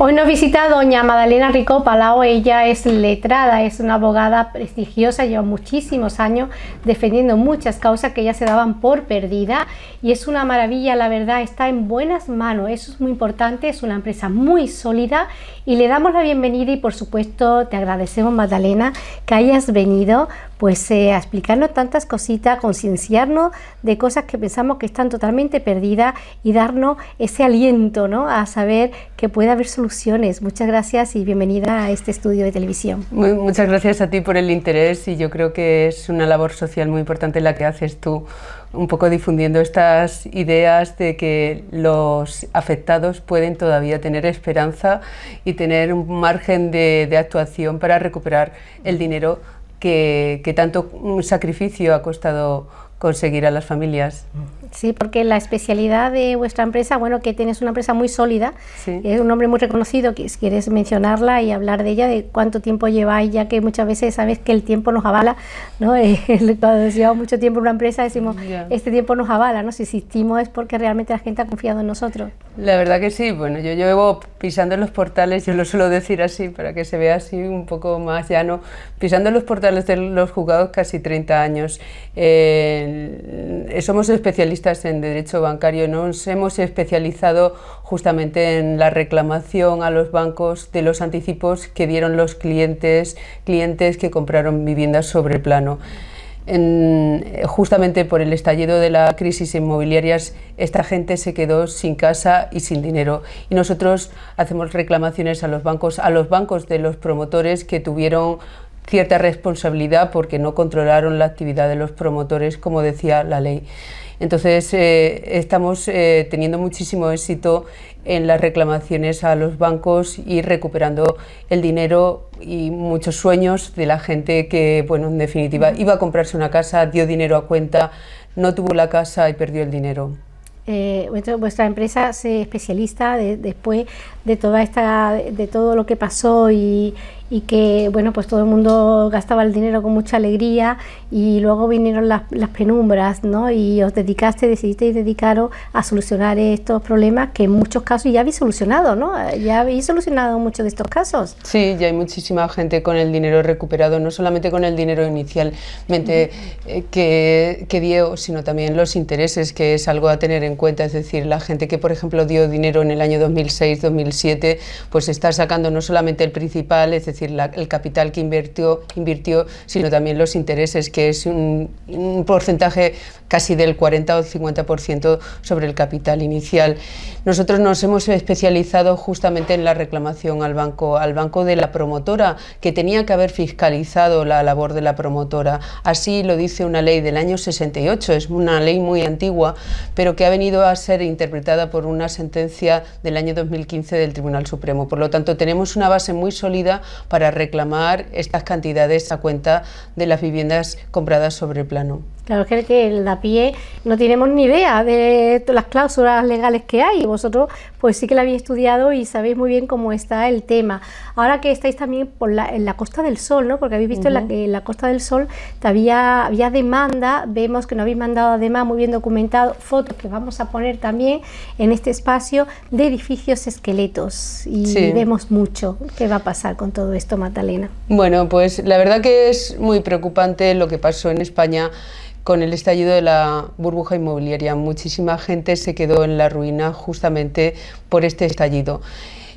Hoy nos visita doña Madalena Rico Palao, ella es letrada, es una abogada prestigiosa, lleva muchísimos años defendiendo muchas causas que ya se daban por perdida y es una maravilla, la verdad, está en buenas manos, eso es muy importante, es una empresa muy sólida y le damos la bienvenida y por supuesto te agradecemos Magdalena que hayas venido pues eh, a explicarnos tantas cositas, concienciarnos de cosas que pensamos que están totalmente perdidas y darnos ese aliento ¿no? a saber que puede haber soluciones. Muchas gracias y bienvenida a este estudio de televisión. muchas gracias a ti por el interés y yo creo que es una labor social muy importante la que haces tú, un poco difundiendo estas ideas de que los afectados pueden todavía tener esperanza y tener un margen de actuación para recuperar el dinero que, tanto tanto sacrificio ha costado conseguir a las familias. Mm. Sí, porque la especialidad de vuestra empresa, bueno, que tienes una empresa muy sólida, es un nombre muy reconocido, que quieres mencionarla y hablar de ella, de cuánto tiempo lleváis, ya que muchas veces sabes que el tiempo nos avala, ¿no? Eh, cuando llevamos mucho tiempo en una empresa decimos, este tiempo nos avala, ¿no? Si existimos es porque realmente la gente ha confiado en nosotros. La verdad que sí, bueno, yo llevo pisando en los portales, yo lo suelo decir así, para que se vea así un poco más llano, pisando en los portales de los juzgados casi 30 años. Eh, somos especialistas en derecho bancario nos hemos especializado justamente en la reclamación a los bancos de los anticipos que dieron los clientes, clientes que compraron viviendas sobre plano. justamente por el estallido de la crisis inmobiliaria, esta gente se quedó sin casa y sin dinero. Y nosotros hacemos reclamaciones a los bancos, a los bancos de los promotores que tuvieron cierta responsabilidad porque no controlaron la actividad de los promotores, como decía la ley. Entonces, eh, estamos eh, teniendo muchísimo éxito en las reclamaciones a los bancos y recuperando el dinero y muchos sueños de la gente que, bueno, en definitiva, iba a comprarse una casa, dio dinero a cuenta, no tuvo la casa y perdió el dinero. Eh, vuestra empresa se especialista después de toda esta de todo lo que pasó y, y que bueno pues todo el mundo gastaba el dinero con mucha alegría y luego vinieron las, penumbras ¿no? y os dedicaste, decidisteis dedicaros a solucionar estos problemas que en muchos casos ya habéis solucionado, ¿no? Ya habéis solucionado muchos de estos casos. Sí, ya hay muchísima gente con el dinero recuperado, no solamente con el dinero inicialmente eh, que, que dio, sino también los intereses, que es algo a tener en cuenta, es decir, la gente que por ejemplo dio dinero en el año 2006, 2007, pues está sacando no solamente el principal, etc decir, el capital que invirtió, sino también los intereses, que es un, un porcentaje casi del 40 o 50% sobre el capital inicial. Nosotros nos hemos especializado justamente en la reclamación al banco, al banco de la promotora, que tenía que haber fiscalizado la labor de la promotora. Así lo dice una ley del año 68, es una ley muy antigua, pero que ha venido a ser interpretada por una sentencia del año 2015 del Tribunal Supremo. Por lo tanto, tenemos una base muy sólida para reclamar estas cantidades a cuenta de las viviendas compradas sobre el plano. Claro, es que la PIE no tenemos ni idea de las cláusulas legales que hay. Vosotros, pues sí que la habéis estudiado y sabéis muy bien cómo está el tema. Ahora que estáis también en la Costa del Sol, ¿no? Porque habéis visto en, la, Costa del Sol había, había demanda, vemos que no habéis mandado además muy bien documentado fotos que vamos a poner también en este espacio de edificios esqueletos. Y vemos mucho qué va a pasar con todo esto esto, Magdalena? Bueno, pues la verdad que es muy preocupante lo que pasó en España con el estallido de la burbuja inmobiliaria. Muchísima gente se quedó en la ruina justamente por este estallido.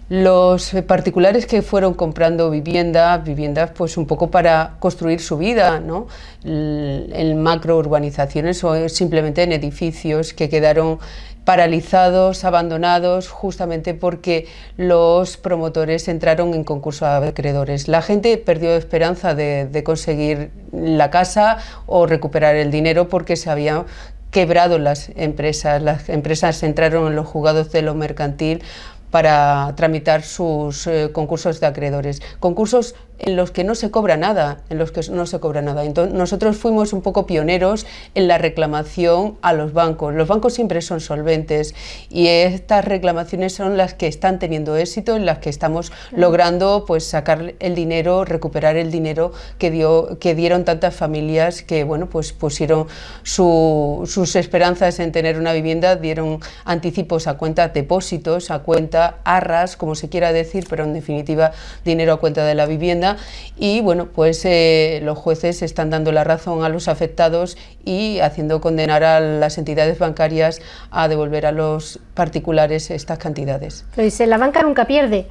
Los particulares que fueron comprando vivienda, viviendas pues un poco para construir su vida, ¿no? en macro urbanizaciones o simplemente en edificios que quedaron paralizados, abandonados, justamente porque los promotores entraron en concurso de acreedores. La gente perdió esperanza de, conseguir la casa o recuperar el dinero porque se habían quebrado las empresas. Las empresas entraron en los jugados de lo mercantil para tramitar sus eh, concursos de acreedores. Concursos en los que no se cobra nada, en los que no se cobra nada. Entonces, nosotros fuimos un poco pioneros en la reclamación a los bancos. Los bancos siempre son solventes y estas reclamaciones son las que están teniendo éxito, en las que estamos logrando pues sacar el dinero, recuperar el dinero que dio que dieron tantas familias que bueno, pues pusieron sus esperanzas en tener una vivienda, dieron anticipos a cuenta, depósitos a cuenta, arras, como se quiera decir, pero en definitiva dinero a cuenta de la vivienda y bueno, pues eh, los jueces están dando la razón a los afectados y haciendo condenar a las entidades bancarias a devolver a los particulares estas cantidades. Pues la banca nunca pierde.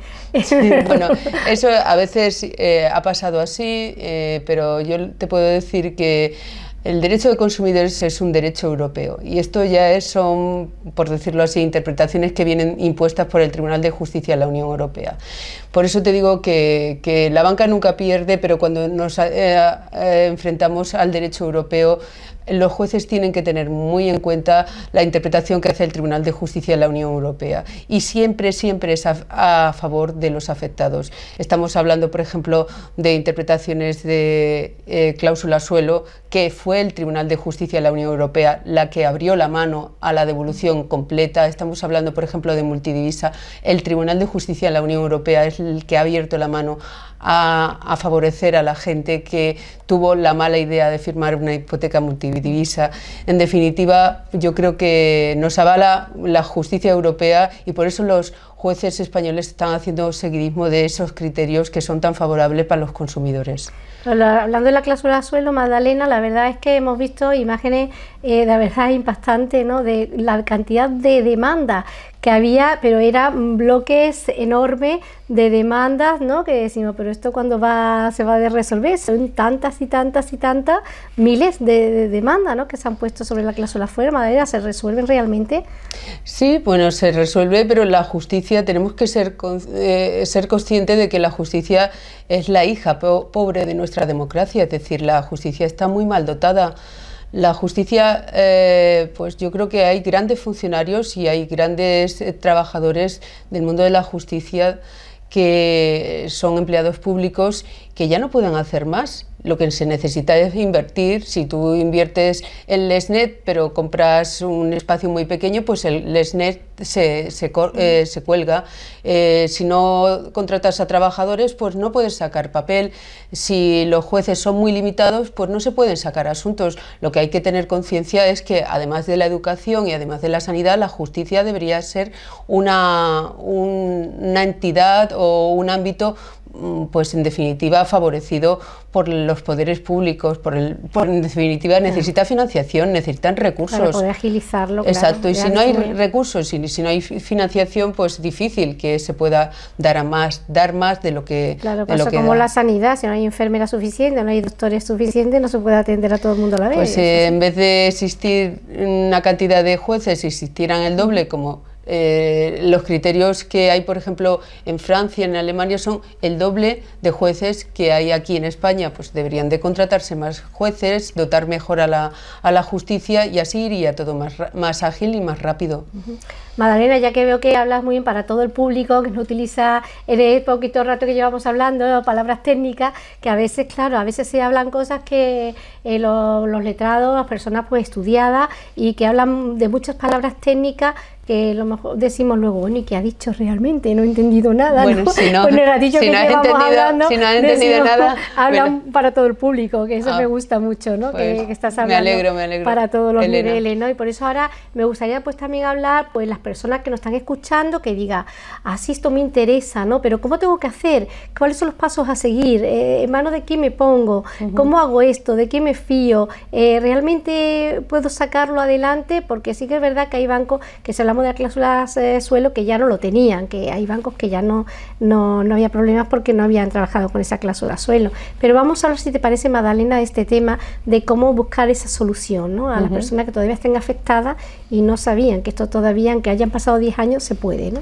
bueno, eso a veces eh, ha pasado así, eh, pero yo te puedo decir que el derecho de consumidores es un derecho europeo y esto ya es, son, por decirlo así, interpretaciones que vienen impuestas por el Tribunal de Justicia de la Unión Europea. Por eso te digo que, la banca nunca pierde, pero cuando nos eh, eh, enfrentamos al derecho europeo los jueces tienen que tener muy en cuenta la interpretación que hace el Tribunal de Justicia de la Unión Europea y siempre, siempre es a, favor de los afectados. Estamos hablando, por ejemplo, de interpretaciones de eh, cláusula suelo, que fue el Tribunal de Justicia de la Unión Europea la que abrió la mano a la devolución completa. Estamos hablando, por ejemplo, de multidivisa. El Tribunal de Justicia de la Unión Europea es el que ha abierto la mano a, a favorecer a la gente que tuvo la mala idea de firmar una hipoteca multidivisa Divisa. En definitiva, yo creo que nos avala la justicia europea y por eso los jueces españoles están haciendo seguidismo de esos criterios que son tan favorables para los consumidores. Hablando de la cláusula de suelo, Magdalena, la verdad es que hemos visto imágenes eh, de verdad impactantes, ¿no? De la cantidad de demandas que había, pero eran bloques enormes de demandas, ¿no? Que decimos, pero esto cuando va, se va a resolver? Son tantas y tantas y tantas miles de, demandas, ¿no? Que se han puesto sobre la cláusula fuera madera, ¿se resuelven realmente? Sí, bueno, se resuelve, pero la justicia, tenemos que ser, eh, ser conscientes de que la justicia es la hija pobre de nuestra democracia, es decir, la justicia está muy mal dotada. La justicia, eh, pues yo creo que hay grandes funcionarios y hay grandes eh, trabajadores del mundo de la justicia que son empleados públicos que ya no pueden hacer más. Lo que se necesita es invertir. Si tú inviertes en Lesnet, pero compras un espacio muy pequeño, pues el Lesnet se, se, eh, cuelga. Eh, si no contratas a trabajadores, pues no puedes sacar papel. Si los jueces son muy limitados, pues no se pueden sacar asuntos. Lo que hay que tener conciencia es que, además de la educación y además de la sanidad, la justicia debería ser una, una entidad o un ámbito Mm, pues en definitiva favorecido por los poderes públicos, por el, por, en definitiva necesita financiación, necesitan recursos. Para agilizarlo. Exacto, y si no hay recursos, y si no hay financiación, pues difícil que se pueda dar a más, dar más de lo que. Claro, de lo que como la sanidad, si no hay enfermeras suficiente no hay doctores suficientes, no se puede atender a todo el mundo a la pues, vez. Pues en vez de existir una cantidad de jueces, existieran el doble, como eh, los criterios que hay, por ejemplo, en Francia, en Alemania, son el doble de jueces que hay aquí en España. Pues deberían de contratarse más jueces, dotar mejor a la, justicia y así iría todo más, más ágil y más rápido. Madalena, ya que veo que hablas muy bien para todo el público, que no utiliza el poquito rato que llevamos hablando palabras técnicas, que a veces, claro, a veces se hablan cosas que eh, los, los letrados, las personas pues estudiadas y que hablan de muchas palabras técnicas que lo mejor decimos luego, bueno, ¿y qué ha dicho realmente? No he entendido nada. Bueno, Si no, pues no has entendido, nada, hablan para todo el público, que eso me ah, gusta mucho, ¿no? que, pues estás hablando me alegro, me alegro, para todos los niveles, ¿no? Y por eso ahora me gustaría pues también hablar, pues las personas que nos están escuchando, que diga, así ah, esto me interesa, ¿no? Pero ¿cómo tengo que hacer? ¿Cuáles son los pasos a seguir? Eh, ¿En manos de quién me pongo? ¿Cómo hago esto? ¿De qué me fío? Eh, ¿Realmente puedo sacarlo adelante? Porque sí que es verdad que hay bancos que se lo de cláusulas de suelo que ya no lo tenían, que hay bancos que ya no, no, había problemas porque no habían trabajado con esa cláusula suelo. Pero vamos a ver si te parece, Magdalena este tema de cómo buscar esa solución ¿no? a las personas que todavía estén afectadas y no sabían que esto todavía, aunque hayan pasado 10 años, se puede. ¿no?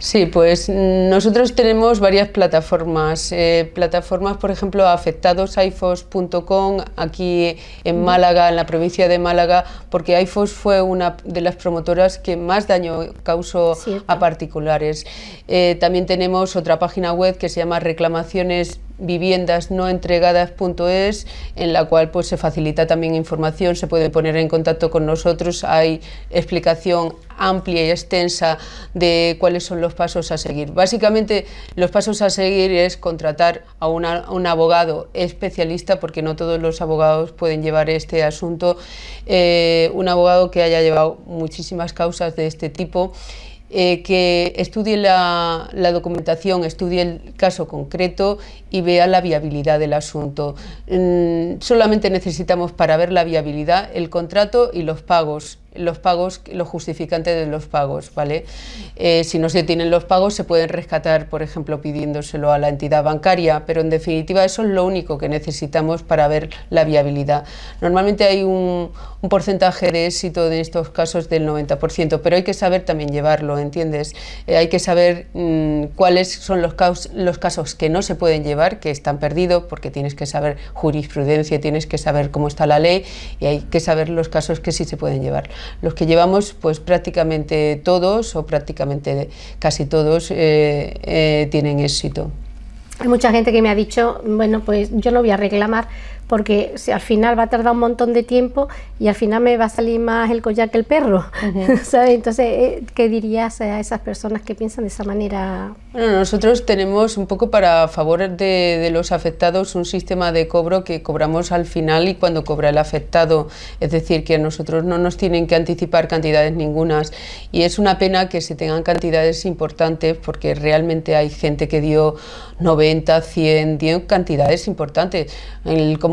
Sí, pues mm, nosotros tenemos varias plataformas. Eh, plataformas, por ejemplo, afectadosaifos.com aquí en Málaga, en la provincia de Málaga, porque AIFOS fue una de las promotoras que más daño causó a particulares. Eh, también tenemos otra página web que se llama reclamaciones viviendasnoentregadas.es en la cual pues se facilita también información, se puede poner en contacto con nosotros, hay explicación amplia y extensa de cuáles son los pasos a seguir. Básicamente los pasos a seguir es contratar a un abogado especialista, porque no todos los abogados pueden llevar este asunto, eh, un abogado que haya llevado muchísimas causas de este tipo eh, que estudie la, documentación, estudie el caso concreto y vea la viabilidad del asunto. Mm, solamente necesitamos para ver la viabilidad el contrato y los pagos los pagos, los justificantes de los pagos, ¿vale? Eh, si no se tienen los pagos, se pueden rescatar, por ejemplo, pidiéndoselo a la entidad bancaria, pero en definitiva eso es lo único que necesitamos para ver la viabilidad. Normalmente hay un, porcentaje de éxito de estos casos del 90%, pero hay que saber también llevarlo, ¿entiendes? Eh, hay que saber mm, cuáles son los, los casos que no se pueden llevar, que están perdidos, porque tienes que saber jurisprudencia, tienes que saber cómo está la ley y hay que saber los casos que sí se pueden llevar los que llevamos pues prácticamente todos o prácticamente casi todos eh, eh, tienen éxito. Hay mucha gente que me ha dicho, bueno, pues yo no voy a reclamar porque al final va a tardar un montón de tiempo y al final me va a salir más el collar que el perro. Entonces, eh, ¿qué dirías a esas personas que piensan de esa manera? Bueno, nosotros tenemos un poco para favor de, los afectados un sistema de cobro que cobramos al final y cuando cobra el afectado. Es decir, que a nosotros no nos tienen que anticipar cantidades ningunas. Y es una pena que se tengan cantidades importantes porque realmente hay gente que dio 90, 100, 10 cantidades importantes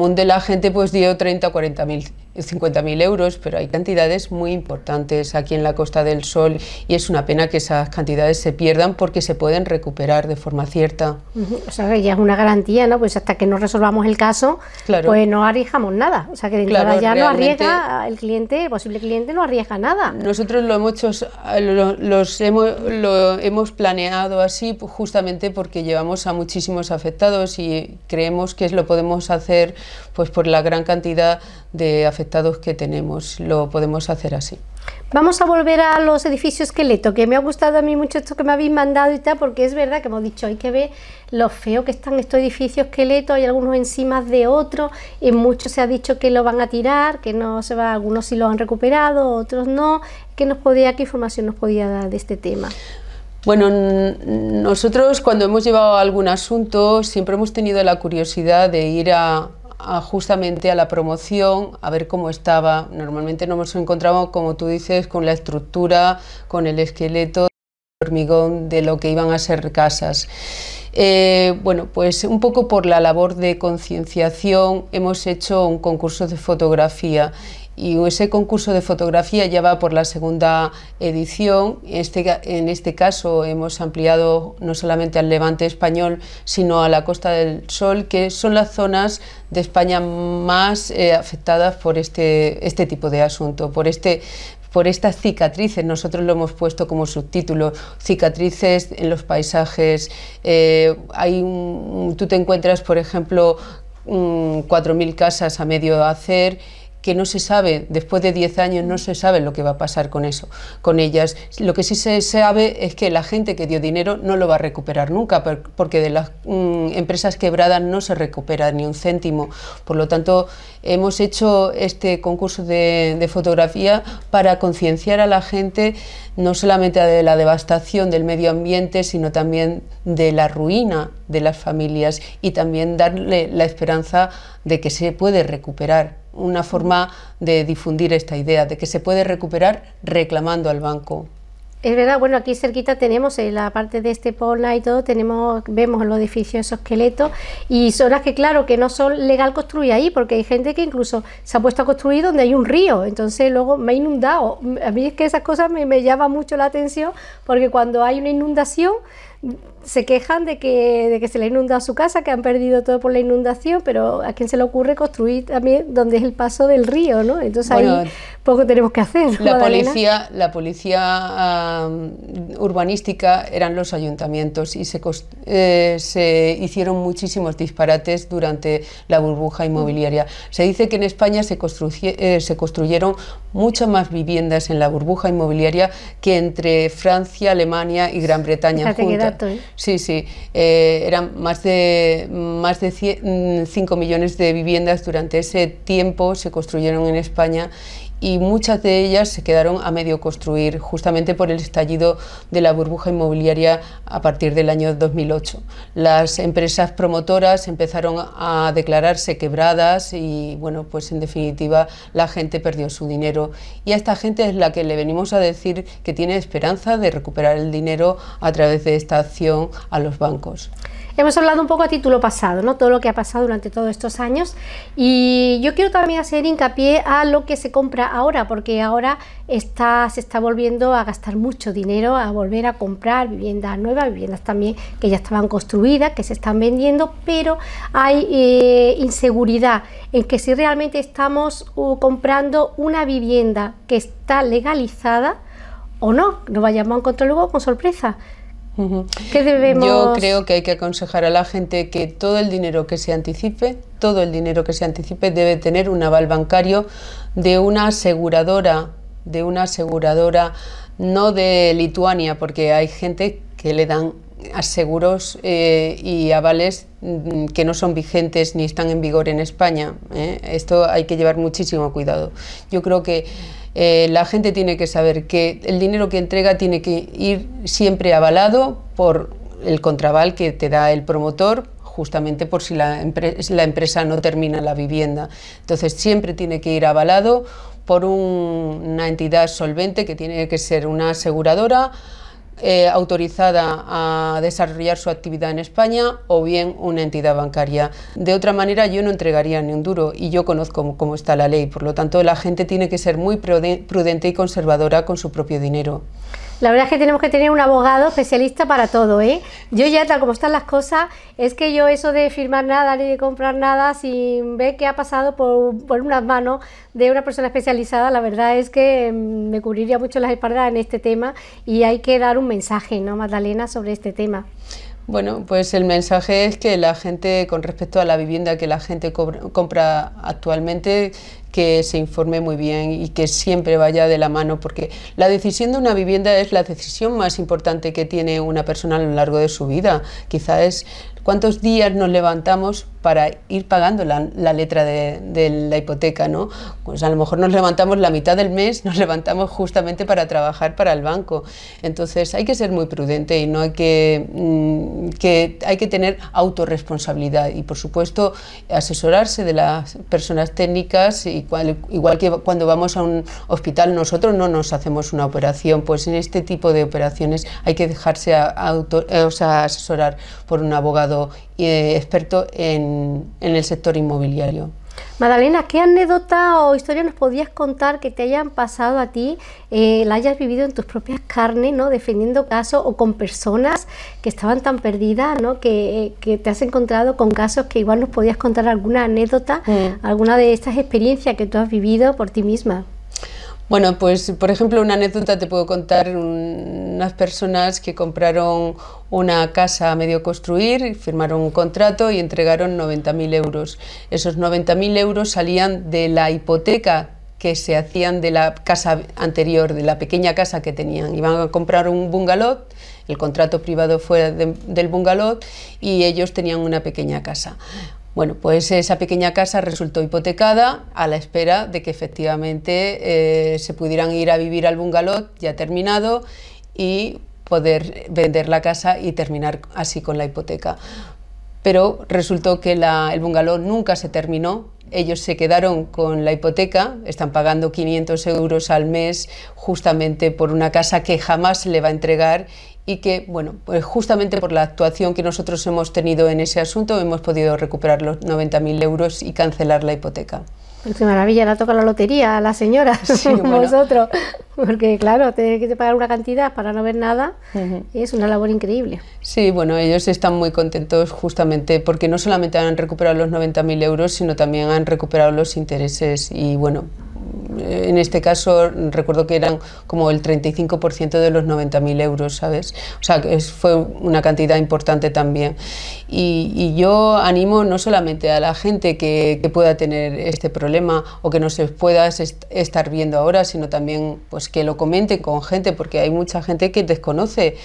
donde la gente pues dio 30 o 40 mil 50.000 euros, pero hay cantidades muy importantes aquí en la Costa del Sol y es una pena que esas cantidades se pierdan porque se pueden recuperar de forma cierta. O sea, que ya es una garantía, ¿no? Pues hasta que no resolvamos el caso, pues no arriesgamos nada. O sea, que de ya no arriesga el cliente, posible cliente no arriesga nada. Nosotros lo hemos, los lo hemos planeado así justamente porque llevamos a muchísimos afectados y creemos que lo podemos hacer pues por la gran cantidad de afectados que tenemos. Lo podemos hacer así. Vamos a volver a los edificios esqueleto, que me ha gustado a mí mucho esto que me habéis mandado y tal, porque es verdad que hemos dicho, hay que ver lo feo que están estos edificios esqueleto, hay algunos encima de otros, en muchos se ha dicho que lo van a tirar, que no se va, algunos sí lo han recuperado, otros no. ¿Qué nos podía, qué información nos podía dar de este tema? Bueno, nosotros cuando hemos llevado algún asunto siempre hemos tenido la curiosidad de ir a, justamente a la promoción, a ver cómo estaba. Normalmente no nos encontramos, como tú dices, con la estructura, con el esqueleto el hormigón de lo que iban a ser casas. Eh, bueno, pues un poco por la labor de concienciación hemos hecho un concurso de fotografía y ese concurso de fotografía ya va por la segunda edición. Este, en este caso hemos ampliado no solamente al levante español, sino a la Costa del Sol, que son las zonas de España más eh, afectadas por este, este tipo de asunto, por este por estas cicatrices, nosotros lo hemos puesto como subtítulo, cicatrices en los paisajes. Eh, hay tú te encuentras, por ejemplo, 4.000 mm, casas a medio hacer que no se sabe, después de 10 años no se sabe lo que va a pasar con eso, con ellas. Lo que sí se sabe es que la gente que dio dinero no lo va a recuperar nunca, porque de las mm, empresas quebradas no se recupera ni un céntimo. Por lo tanto, hemos hecho este concurso de, de fotografía para concienciar a la gente no solamente de la devastación del medio ambiente, sino también de la ruina de las familias y también darle la esperanza de que se puede recuperar una forma de difundir esta idea de que se puede recuperar reclamando al banco. Es verdad, bueno, aquí cerquita tenemos en la parte de este polna y todo, tenemos, vemos los edificios, esos esqueletos, y zonas que claro que no son legal construir ahí, porque hay gente que incluso se ha puesto a construir donde hay un río, entonces luego me ha inundado. A mí es que esas cosas me, me llama mucho la atención, porque cuando hay una inundación, se quejan de que, de que se le ha inundado su casa, que han perdido todo por la inundación, pero ¿a quién se le ocurre construir también donde es el paso del río? ¿no? Entonces ahí poco tenemos que hacer. la, policía, la policía, urbanística eran los ayuntamientos y eh, se, hicieron muchísimos disparates durante la burbuja inmobiliaria. Se dice que en España se, eh, se construyeron muchas más viviendas en la burbuja inmobiliaria que entre Francia, Alemania y Gran Bretaña juntas. ¿eh? ¿eh? Sí, sí. Eh, eran más de, más de 5 mm, millones de viviendas durante ese tiempo, se construyeron en España y muchas de ellas se quedaron a medio construir justamente por el estallido de la burbuja inmobiliaria a partir del año 2008. Las empresas promotoras empezaron a declararse quebradas y bueno, pues en definitiva la gente perdió su dinero y a esta gente es la que le venimos a decir que tiene esperanza de recuperar el dinero a través de esta acción a los bancos. Hemos hablado un poco a título pasado, ¿no? Todo lo que ha pasado durante todos estos años. Y yo quiero también hacer hincapié a lo que se compra ahora, porque ahora se está volviendo a gastar mucho dinero, a volver a comprar viviendas nuevas, viviendas también que ya estaban construidas, que se están vendiendo, pero hay eh, inseguridad en que si realmente estamos uh, comprando una vivienda que está legalizada, o no, nos vayamos a encontrar luego con sorpresa, yo creo que hay que aconsejar a la gente que todo el dinero que se anticipe, todo el dinero que se anticipe debe tener un aval bancario de una aseguradora, de una aseguradora, no de Lituania, porque hay gente que le dan aseguros eh, y avales mm, que no son vigentes ni están en vigor en España. ¿eh? Esto hay que llevar muchísimo cuidado. Yo creo que eh, la gente tiene que saber que el dinero que entrega tiene que ir siempre avalado por el contraval que te da el promotor justamente por si la, empresa no termina la vivienda. Entonces siempre tiene que ir avalado por una entidad solvente que tiene que ser una aseguradora eh, autorizada a desarrollar su actividad en España o bien una entidad bancaria. De otra manera, yo no entregaría ni un duro y yo conozco cómo, cómo está la ley. Por lo tanto, la gente tiene que ser muy prudente y conservadora con su propio dinero. La verdad es que tenemos que tener un abogado especialista para todo, ¿eh? Yo ya, tal como están las cosas, es que yo eso de firmar nada ni de comprar nada sin ver qué ha pasado por, por unas manos de una persona especializada, la verdad es que mm, me cubriría mucho las espaldas en este tema y hay que dar un mensaje, ¿no, Magdalena, sobre este tema? Bueno, pues el mensaje es que la gente, con respecto a la vivienda que la gente compra actualmente, que se informe muy bien y que siempre vaya de la mano, porque la decisión de una vivienda es la decisión más importante que tiene una persona a lo largo de su vida. quizás es ¿Cuántos días nos levantamos para ir pagando la, letra de, la hipoteca? ¿no? Pues a lo mejor nos levantamos la mitad del mes, nos levantamos justamente para trabajar para el banco. Entonces hay que ser muy prudente y no hay que, mm, que hay que tener autorresponsabilidad y por supuesto asesorarse de las personas técnicas, igual, igual que cuando vamos a un hospital nosotros no nos hacemos una operación, pues en este tipo de operaciones hay que dejarse eh, asesorar por un abogado y eh, experto en, en el sector inmobiliario. Madalena, ¿qué anécdota o historia nos podías contar que te hayan pasado a ti, eh, la hayas vivido en tus propias carnes, ¿no? defendiendo casos o con personas que estaban tan perdidas, ¿no? que, eh, que te has encontrado con casos que igual nos podías contar alguna anécdota, mm. alguna de estas experiencias que tú has vivido por ti misma? Bueno, pues por ejemplo, una anécdota te puedo contar unas personas que compraron una casa a medio construir, firmaron un contrato y entregaron 90.000 euros. Esos 90.000 euros salían de la hipoteca que se hacían de la casa anterior, de la pequeña casa que tenían. Iban a comprar un bungalow, el contrato privado fuera del bungalow y ellos tenían una pequeña casa. Bueno, pues esa pequeña casa resultó hipotecada a la espera de que efectivamente eh, se pudieran ir a vivir al bungalow ya terminado y poder vender la casa y terminar así con la hipoteca. Pero resultó que el bungalow nunca se terminó, ellos se quedaron con la hipoteca, están pagando 500 euros al mes justamente por una casa que jamás se le va a entregar y que, bueno, pues justamente por la actuación que nosotros hemos tenido en ese asunto hemos podido recuperar los 90.000 euros y cancelar la hipoteca. Pues qué maravilla, la toca la lotería a la señora, sí, bueno. vosotros. Porque claro, tener que pagar una cantidad para no ver nada es una labor increíble. Sí, bueno, ellos están muy contentos justamente porque no solamente han recuperado los 90.000 euros, sino también han recuperado los intereses y bueno, en este caso recuerdo que eran como el 35% de los 90.000 euros, ¿sabes? O sea, que fue una cantidad importante también. Y, yo animo no solamente a la gente que, pueda tener este problema o que no se pueda estar viendo ahora, sino también pues que lo comente con gente, porque hay mucha gente que desconoce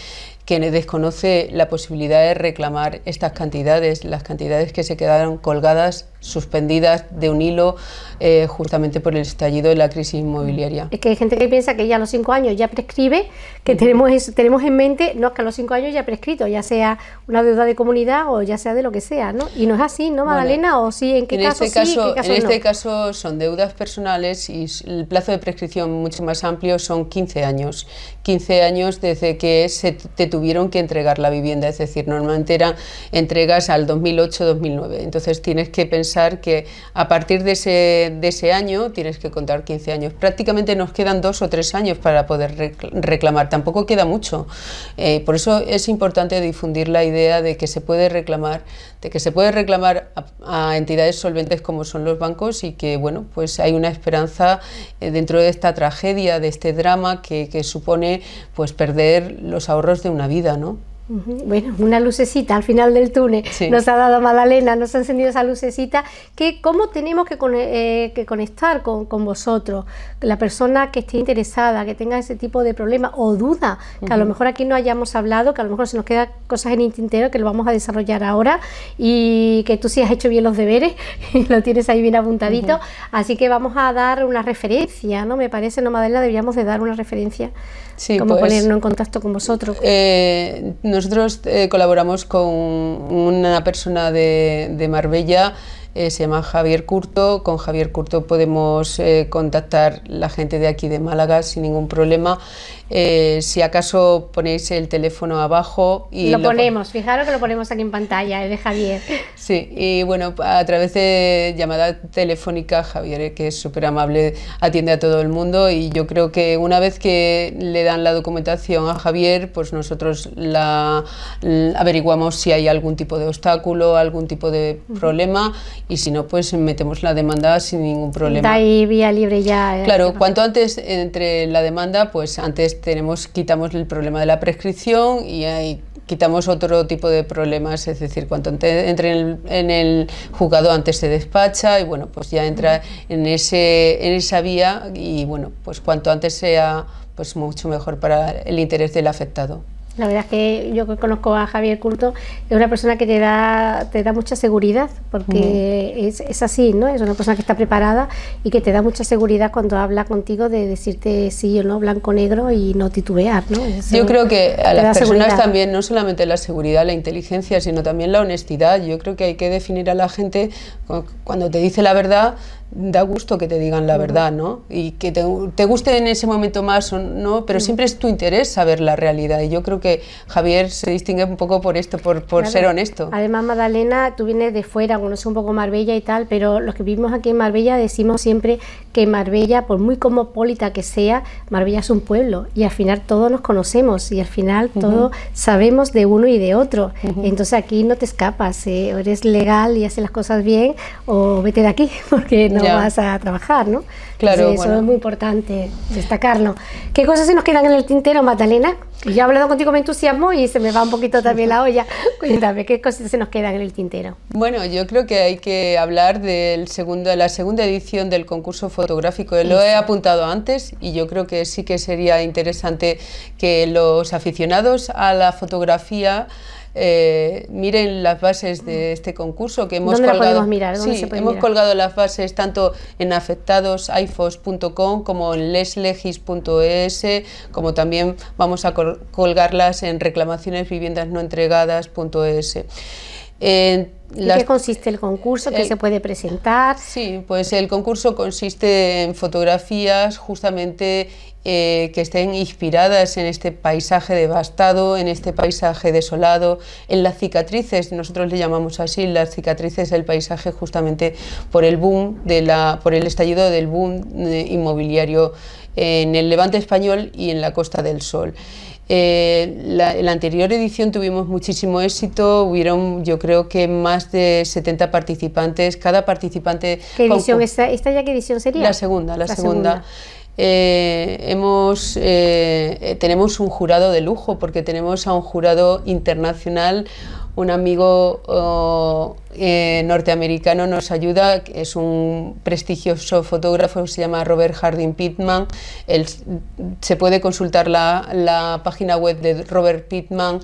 que desconoce la posibilidad de reclamar estas cantidades, las cantidades que se quedaron colgadas suspendidas de un hilo eh, justamente por el estallido de la crisis inmobiliaria. Es que hay gente que piensa que ya a los cinco años ya prescribe, que tenemos, tenemos en mente, no, es que a los cinco años ya prescrito, ya sea una deuda de comunidad o ya sea de lo que sea, ¿no? Y no es así, ¿no, Magdalena? ¿O sí? ¿En qué caso, este caso, sí, en, este caso son deudas personales y el plazo de prescripción mucho más amplio son 15 años. 15 años desde que se te tuvieron que entregar la vivienda, es decir, normalmente eran entregas al 2008-2009. Entonces tienes que pensar que a partir de ese, de ese año tienes que contar 15 años. Prácticamente nos quedan dos o tres años para poder reclamar, tampoco queda mucho. Eh, por eso es importante difundir la idea de que se puede reclamar, de que se puede reclamar a, entidades solventes como son los bancos y que bueno, pues hay una esperanza eh, dentro de esta tragedia, de este drama que, que supone pues perder los ahorros de una vida, ¿no? Bueno, una lucecita al final del túnel nos ha dado Madalena, nos ha encendido esa lucecita. Que, ¿Cómo tenemos que, eh, conectar con, vosotros? La persona que esté interesada, que tenga ese tipo de problema o duda, que a lo mejor aquí no hayamos hablado, que a lo mejor se nos quedan cosas en el tintero que lo vamos a desarrollar ahora y que tú sí has hecho bien los deberes y lo tienes ahí bien apuntadito. Así que vamos a dar una referencia, ¿no? Me parece, no, Madalena, deberíamos de dar una referencia Sí, ¿Cómo pues, ponernos en contacto con vosotros? Eh, nosotros eh, colaboramos con una persona de, Marbella, eh, se llama Javier Curto. Con Javier Curto podemos contactar la gente de aquí de Málaga sin ningún problema. Eh, si acaso ponéis el teléfono abajo y lo, ponemos, fijaros que lo ponemos aquí en pantalla, es eh, de Javier. Sí, y bueno, a través de llamada telefónica, Javier, eh, que es súper amable, atiende a todo el mundo y yo creo que una vez que le dan la documentación a Javier, pues nosotros la, averiguamos si hay algún tipo de obstáculo, algún tipo de problema y si no, pues metemos la demanda sin ningún problema. Está ahí vía libre ya. claro, cuanto antes entre la demanda, pues antes tenemos, quitamos el problema de la prescripción y hay, quitamos otro tipo de problemas, es decir, cuanto antes entre en, el, en el, juzgado antes se despacha y bueno, pues ya entra en, ese, en esa vía y bueno, pues cuanto antes sea, pues mucho mejor para el interés del afectado. La verdad es que yo conozco a Javier Culto es una persona que te da, te da mucha seguridad, porque es, es, así, ¿no? Es una persona que está preparada y que te da mucha seguridad cuando habla contigo de decirte sí o no, blanco negro y no titubear, ¿no? yo creo que a las personas también, no solamente la seguridad, la inteligencia, sino también la honestidad. Yo creo que hay que definir a la gente cuando te dice la verdad da gusto que te digan la verdad, ¿no? Y que te, guste en ese momento más o no, pero siempre es tu interés saber la realidad. Y yo creo que Javier se distingue un poco por esto, por, por ser honesto. Además, Madalena, tú vienes de fuera, conoces un poco Marbella y tal, pero los que vivimos aquí en Marbella decimos siempre que Marbella, por muy cosmopolita que sea, Marbella es un pueblo y al final todos nos conocemos y al final todos sabemos de uno y de otro. Entonces aquí no te escapas, ¿eh? eres legal y haces las cosas bien o vete de aquí, porque no vas a trabajar, ¿no? Claro. Eso es muy importante destacarlo. ¿Qué cosas se nos quedan en el tintero, Magdalena? Yo he hablado contigo con entusiasmo y se me va un poquito también la olla. Cuéntame, ¿qué cosas se nos quedan en el tintero? Bueno, yo creo que hay que hablar del segundo, de la segunda edición del concurso fotográfico. Lo he apuntado antes y yo creo que sí que sería interesante que los aficionados a la fotografía eh, miren las bases de este concurso que hemos colgado. hemos colgado las bases tanto en afectadosifos.com como en leslegis.es, como también vamos a colgarlas en reclamacionesviviendasnoentregadas.es. Eh, ¿En qué consiste el concurso? ¿Qué se puede presentar? Sí, pues el concurso consiste en fotografías justamente eh, que estén inspiradas en este paisaje devastado, en este paisaje desolado, en las cicatrices, nosotros le llamamos así, las cicatrices del paisaje justamente por el boom, de la, por el estallido del boom eh, inmobiliario en el levante español y en la Costa del Sol. Eh, la, la anterior edición tuvimos muchísimo éxito, hubieron yo creo que más de 70 participantes, cada participante... ¿Qué edición? ¿Esta, ya qué edición sería? La segunda, la, segunda. Eh, eh, eh, tenemos un jurado de lujo, porque tenemos a un jurado internacional, un amigo oh, norteamericano nos ayuda, es un prestigioso fotógrafo, se llama Robert Hardin Pittman, se puede consultar la, la, página web de Robert Pittman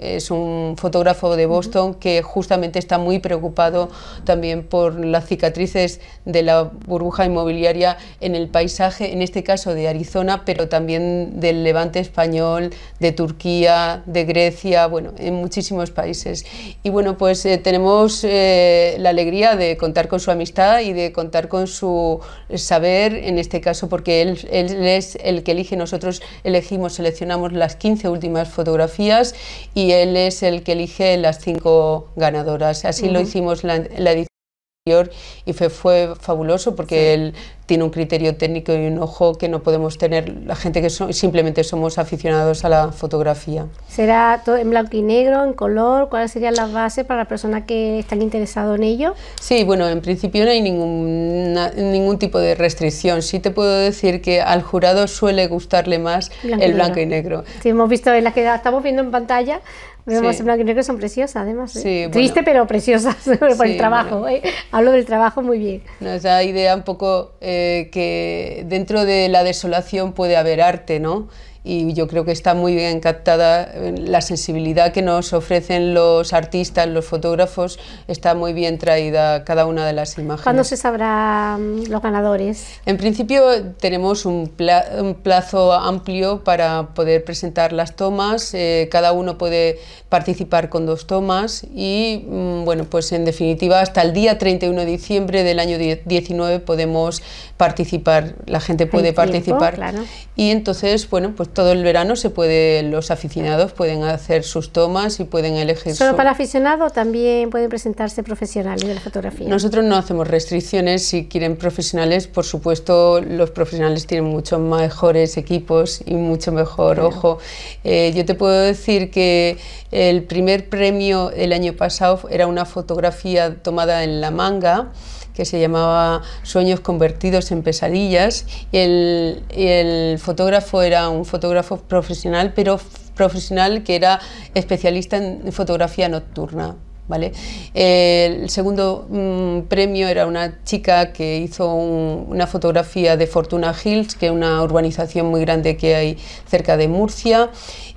es un fotógrafo de Boston que justamente está muy preocupado también por las cicatrices de la burbuja inmobiliaria en el paisaje, en este caso de Arizona, pero también del levante español, de Turquía, de Grecia, bueno, en muchísimos países. Y bueno, pues eh, tenemos eh, la alegría de contar con su amistad y de contar con su saber, en este caso, porque él, él es el que elige, nosotros elegimos, seleccionamos las 15 últimas fotografías y él es el que elige las cinco ganadoras. Así lo hicimos la edición y fue, fue, fabuloso porque él tiene un criterio técnico y un ojo que no podemos tener la gente que simplemente somos aficionados a la fotografía. ¿Será todo en blanco y negro, en color? ¿Cuáles serían las bases para la persona que está interesado en ello? Sí, bueno, en principio no hay ningún, ningún tipo de restricción. Sí te puedo decir que al jurado suele gustarle más el blanco y negro. Y negro. Sí, hemos visto en las que estamos viendo en pantalla me sí. que son preciosas, además. ¿eh? Sí, Triste, pero preciosas por el trabajo. ¿eh? Hablo del trabajo muy bien. nos da idea un poco eh, que dentro de la desolación puede haber arte, ¿no? y yo creo que está muy bien captada la sensibilidad que nos ofrecen los artistas, los fotógrafos, está muy bien traída cada una de las imágenes. ¿Cuándo se sabrá mm, los ganadores? En principio tenemos un, plazo amplio para poder presentar las tomas, eh, cada uno puede participar con dos tomas y mm, bueno, pues en definitiva hasta el día 31 de diciembre del año 19 podemos participar, la gente puede participar y entonces bueno, pues todo el verano se puede, los aficionados pueden hacer sus tomas y pueden elegir. ¿Solo para aficionados también pueden presentarse profesionales de la fotografía? Nosotros no hacemos restricciones, si quieren profesionales, por supuesto los profesionales tienen muchos mejores equipos y mucho mejor ojo. Eh, yo te puedo decir que el primer premio el año pasado era una fotografía tomada en la manga que se llamaba Sueños convertidos en pesadillas. el, el fotógrafo era un fotógrafo profesional, pero profesional que era especialista en fotografía nocturna el segundo mm, premio era una chica que hizo una fotografía de Fortuna Hills, que es una urbanización muy grande que hay cerca de Murcia,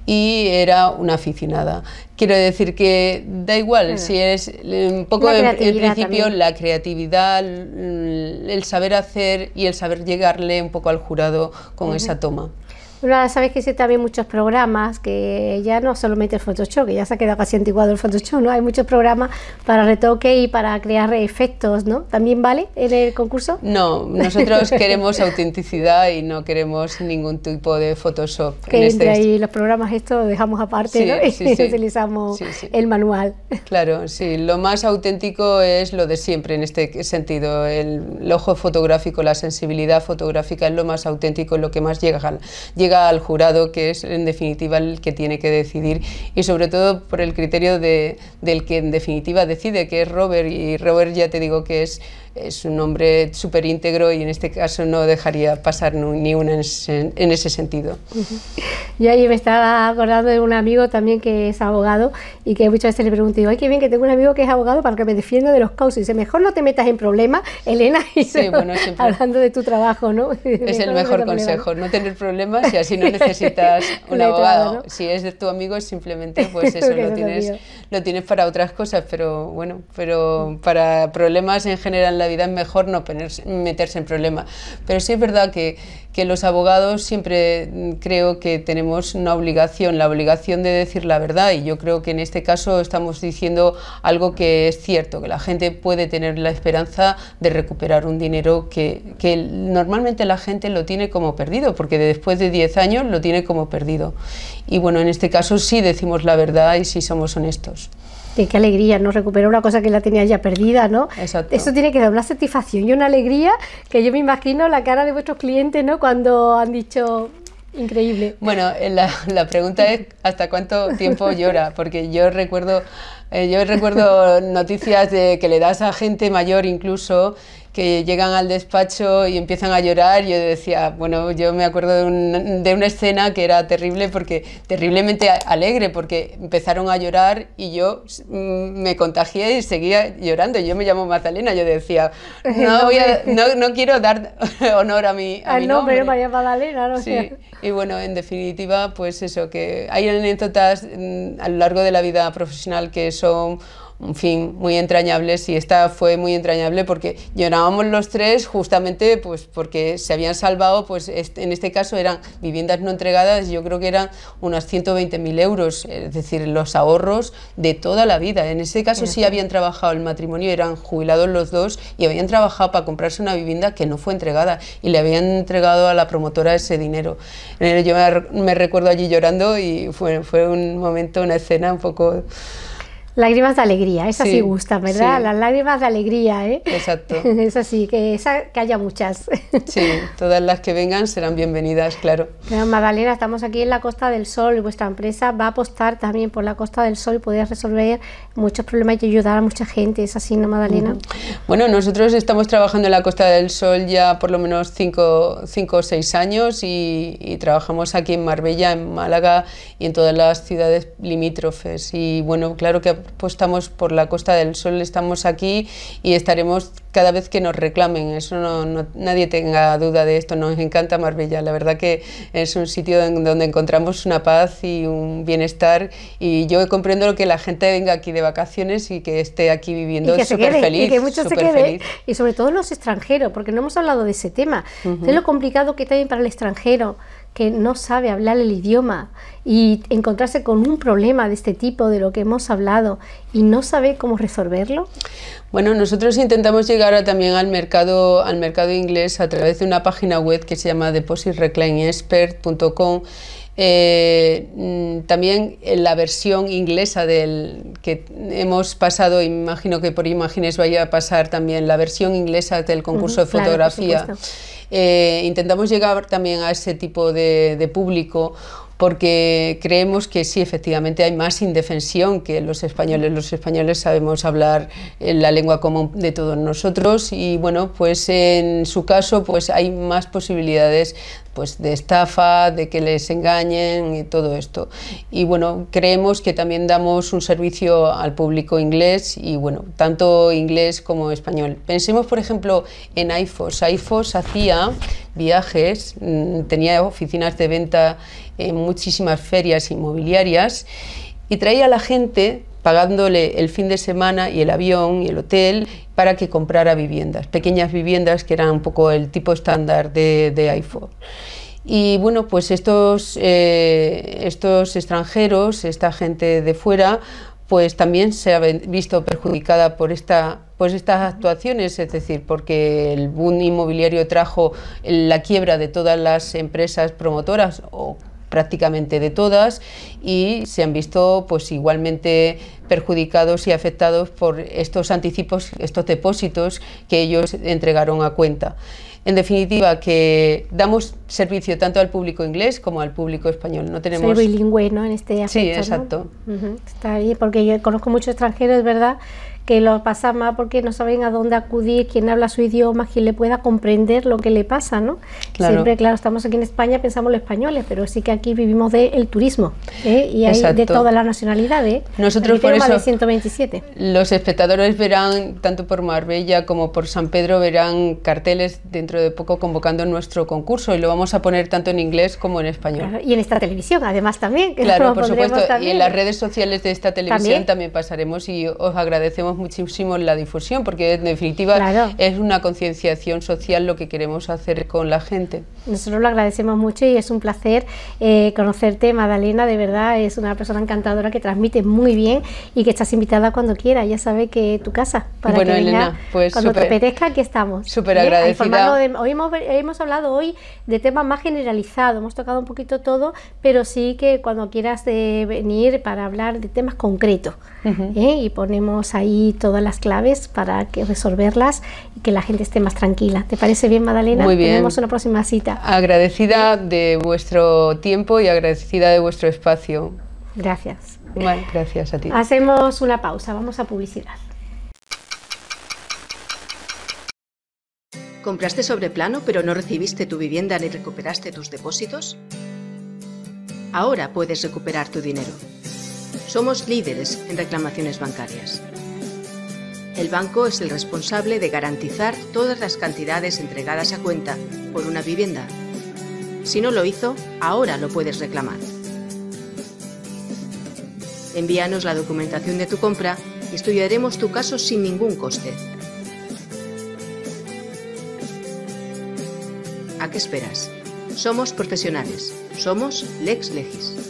y era una aficionada. Quiero decir que da igual, mm. si es mm, un poco en, principio la creatividad, el saber hacer y el saber llegarle un poco al jurado con esa toma. Bueno, sabes que existen también muchos programas que ya no solamente el Photoshop, que ya se ha quedado casi anticuado el Photoshop, ¿no? Hay muchos programas para retoque y para crear efectos, ¿no? ¿También vale en el concurso? No, nosotros queremos autenticidad y no queremos ningún tipo de Photoshop. Que entre este ahí los programas esto lo dejamos aparte, ¿no? utilizamos el manual. Claro, sí. Lo más auténtico es lo de siempre en este sentido. El, ojo fotográfico, la sensibilidad fotográfica es lo más auténtico, lo que más llega, llega al jurado, que es en definitiva el que tiene que decidir, y sobre todo por el criterio de, del que en definitiva decide, que es Robert, y Robert ya te digo que es es un hombre súper íntegro y en este caso no dejaría pasar ni una en ese, sentido. y ahí me estaba acordando de un amigo también que es abogado y que muchas veces le pregunto, digo, ay, qué bien que tengo un amigo que es abogado para que me defienda de los causos. Y mejor no te metas en problemas, Elena, sí, bueno, hablando de tu trabajo, ¿no? Es el mejor consejo, no tener problemas y así no necesitas un abogado. Si es de tu amigo, simplemente pues eso, lo, tienes, lo tienes para otras cosas, pero bueno, pero para problemas en general la vida es mejor no meterse en problemas. Pero sí es verdad que, los abogados siempre mm, creo que tenemos una obligación, la obligación de decir la verdad y yo creo que en este caso estamos diciendo algo que es cierto, que la gente puede tener la esperanza de recuperar un dinero que, que normalmente la gente lo tiene como perdido, porque después de 10 años lo tiene como perdido. Y bueno, en este caso sí decimos la verdad y sí somos honestos qué alegría, ¿no? Recuperar una cosa que la tenía ya perdida, ¿no? Eso tiene que dar una satisfacción y una alegría que yo me imagino la cara de vuestros clientes, ¿no? Cuando han dicho, Increíble. Bueno, eh, la, la, pregunta es hasta cuánto tiempo llora, porque yo recuerdo, eh, yo recuerdo noticias de que le das a gente mayor incluso que llegan al despacho y empiezan a llorar. Yo decía, bueno, yo me acuerdo de, de, una escena que era terrible, porque terriblemente alegre, porque empezaron a llorar y yo mm, me contagié y seguía llorando. Yo me llamo Magdalena, yo decía, no, no, no, quiero dar honor a mi, a ah, nombre. no sé. Y bueno, en definitiva, pues eso, que hay anécdotas mm, a lo largo de la vida profesional que son un fin muy entrañable. Sí, esta fue muy entrañable porque llorábamos los tres justamente pues porque se habían salvado, pues en este caso eran viviendas no entregadas, yo creo que eran unos 120.000 euros, es decir, los ahorros de toda la vida. En este caso sí habían trabajado el matrimonio, eran jubilados los dos y habían trabajado para comprarse una vivienda que no fue entregada y le habían entregado a la promotora ese dinero. Yo me recuerdo allí llorando y fue, fue un momento, una escena un poco... Lágrimas de alegría, esa sí, gustan, gusta, ¿verdad? Las lágrimas de alegría, ¿eh? Exacto. es así que, esa, que haya muchas. Sí, todas las que vengan serán bienvenidas, claro. Pero Magdalena, estamos aquí en la Costa del Sol y vuestra empresa va a apostar también por la Costa del Sol y poder resolver muchos problemas y ayudar a mucha gente, ¿es así, no, Magdalena? Bueno, nosotros estamos trabajando en la Costa del Sol ya por lo menos cinco o seis años y, y trabajamos aquí en Marbella, en Málaga y en todas las ciudades limítrofes. Y bueno, claro que pues estamos por la Costa del Sol, estamos aquí y estaremos cada vez que nos reclamen. Eso no, nadie tenga duda de esto. Nos encanta Marbella. La verdad que es un sitio en donde encontramos una paz y un bienestar. Y yo comprendo lo que la gente venga aquí de vacaciones y que esté aquí viviendo súper feliz. Y que muchos se queden. Y sobre todo los extranjeros, porque no hemos hablado de ese tema. Es lo complicado que bien para el extranjero que no sabe hablar el idioma y encontrarse con un problema de este tipo, de lo que hemos hablado, y no sabe cómo resolverlo? Bueno, nosotros intentamos llegar también al mercado, al mercado inglés a través de una página web que se llama depositreclaimexpert.com. Eh, mm, también en la versión inglesa del que hemos pasado, imagino que por imágenes vaya a pasar también la versión inglesa del concurso de fotografía. Eh, intentamos llegar también a ese tipo de, de público porque creemos que sí, efectivamente hay más indefensión que los españoles. Los españoles sabemos hablar eh, la lengua común de todos nosotros y bueno, pues en su caso pues hay más posibilidades pues de estafa, de que les engañen y todo esto. Y bueno, creemos que también damos un servicio al público inglés y bueno, tanto inglés como español. Pensemos, por ejemplo, en IFOS. IFOS hacía viajes, mm, tenía oficinas de venta en muchísimas ferias inmobiliarias y traía a la gente pagándole el fin de semana y el avión y el hotel para que comprara viviendas, pequeñas viviendas que eran un poco el tipo estándar de, de iPhone. Y bueno, pues estos, eh, estos extranjeros, esta gente de fuera, pues también se ha visto perjudicada por esta pues estas actuaciones, es decir, porque el boom inmobiliario trajo la quiebra de todas las empresas promotoras o prácticamente de todas y se han visto pues igualmente perjudicados y afectados por estos anticipos, estos depósitos que ellos entregaron a cuenta. En definitiva, que damos servicio tanto al público inglés como al público español. No tenemos... bilingüe, ¿no? En este aspecto, Sí, exacto. Está bien, porque yo conozco muchos extranjeros, ¿verdad?, que lo pasa mal porque no saben a dónde acudir, quién habla su idioma, quién le pueda comprender lo que le pasa, ¿no? Claro. Siempre, claro, estamos aquí en España, pensamos los españoles, pero sí que aquí vivimos del el turismo ¿eh? y hay de todas las nacionalidades. ¿eh? Nosotros por eso, 127. los espectadores verán, tanto por Marbella como por San Pedro, verán carteles dentro de poco convocando nuestro concurso y lo vamos a poner tanto en inglés como en español. Y en esta televisión, además, también. claro, por supuesto. Y en las redes sociales de esta televisión también pasaremos y os agradecemos muchísimo la difusión, porque en definitiva es una concienciación social lo que queremos hacer con la gente. Nosotros lo agradecemos mucho y es un placer eh, conocerte, Madalena, de verdad es una persona encantadora que transmite muy bien y que estás invitada cuando quieras, ya sabe que tu casa, para pues cuando te apetezca, aquí estamos. ¿eh? Súper agradecida. hoy hemos, hemos hablado hoy de temas más generalizados, hemos tocado un poquito todo, pero sí que cuando quieras eh, venir para hablar de temas concretos y ponemos ahí todas las claves para que resolverlas y que la gente esté más tranquila. ¿Te parece bien, Madalena? Muy bien. Tenemos una próxima cita. Agradecida de vuestro tiempo y agradecida de vuestro espacio. Gracias. gracias a ti. Hacemos una pausa, vamos a publicidad. ¿Compraste sobre plano pero no recibiste tu vivienda ni recuperaste tus depósitos? Ahora puedes recuperar tu dinero. Somos líderes en reclamaciones bancarias. El banco es el responsable de garantizar todas las cantidades entregadas a cuenta por una vivienda. Si no lo hizo, ahora lo puedes reclamar. Envíanos la documentación de tu compra y estudiaremos tu caso sin ningún coste. ¿A qué esperas? Somos profesionales. Somos Lex Legis.